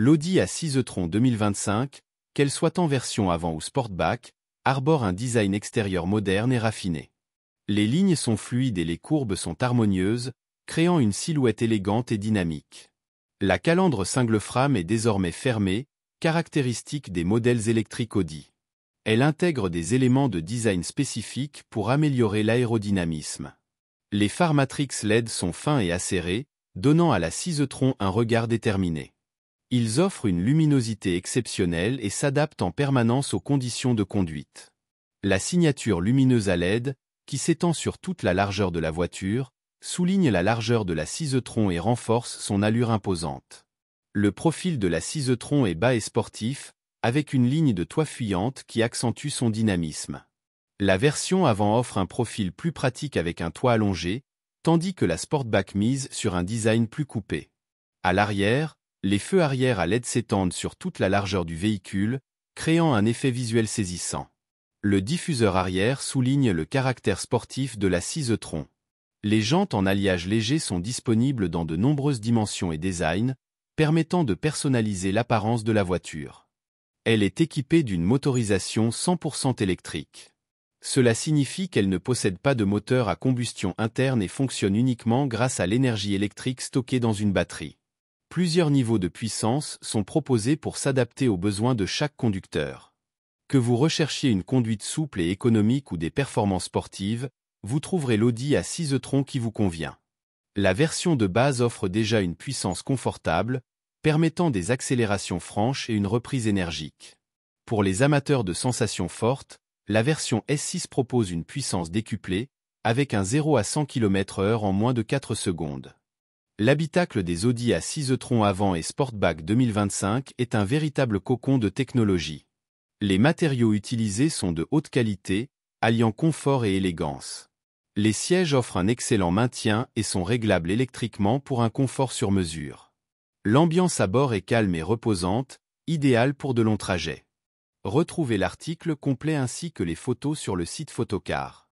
l'Audi A6 e-tron 2025, qu'elle soit en version avant ou sportback, arbore un design extérieur moderne et raffiné. Les lignes sont fluides et les courbes sont harmonieuses, créant une silhouette élégante et dynamique. La calandre single frame est désormais fermée, caractéristique des modèles électriques Audi. Elle intègre des éléments de design spécifiques pour améliorer l'aérodynamisme. Les phares Matrix LED sont fins et acérés, donnant à la 6 e-tron un regard déterminé. Ils offrent une luminosité exceptionnelle et s'adaptent en permanence aux conditions de conduite. La signature lumineuse à LED, qui s'étend sur toute la largeur de la voiture, souligne la largeur de la tronc et renforce son allure imposante. Le profil de la tronc est bas et sportif, avec une ligne de toit fuyante qui accentue son dynamisme. La version avant offre un profil plus pratique avec un toit allongé, tandis que la Sportback mise sur un design plus coupé. À l'arrière, les feux arrière à LED s'étendent sur toute la largeur du véhicule, créant un effet visuel saisissant. Le diffuseur arrière souligne le caractère sportif de la 6 Les jantes en alliage léger sont disponibles dans de nombreuses dimensions et designs, permettant de personnaliser l'apparence de la voiture. Elle est équipée d'une motorisation 100% électrique. Cela signifie qu'elle ne possède pas de moteur à combustion interne et fonctionne uniquement grâce à l'énergie électrique stockée dans une batterie plusieurs niveaux de puissance sont proposés pour s'adapter aux besoins de chaque conducteur. Que vous recherchiez une conduite souple et économique ou des performances sportives, vous trouverez l'Audi à 6 e-tron qui vous convient. La version de base offre déjà une puissance confortable, permettant des accélérations franches et une reprise énergique. Pour les amateurs de sensations fortes, la version S6 propose une puissance décuplée, avec un 0 à 100 km/h en moins de 4 secondes l'habitacle des Audi A6 e avant et Sportback 2025 est un véritable cocon de technologie. Les matériaux utilisés sont de haute qualité, alliant confort et élégance. Les sièges offrent un excellent maintien et sont réglables électriquement pour un confort sur mesure. L'ambiance à bord est calme et reposante, idéale pour de longs trajets. Retrouvez l'article complet ainsi que les photos sur le site Photocar.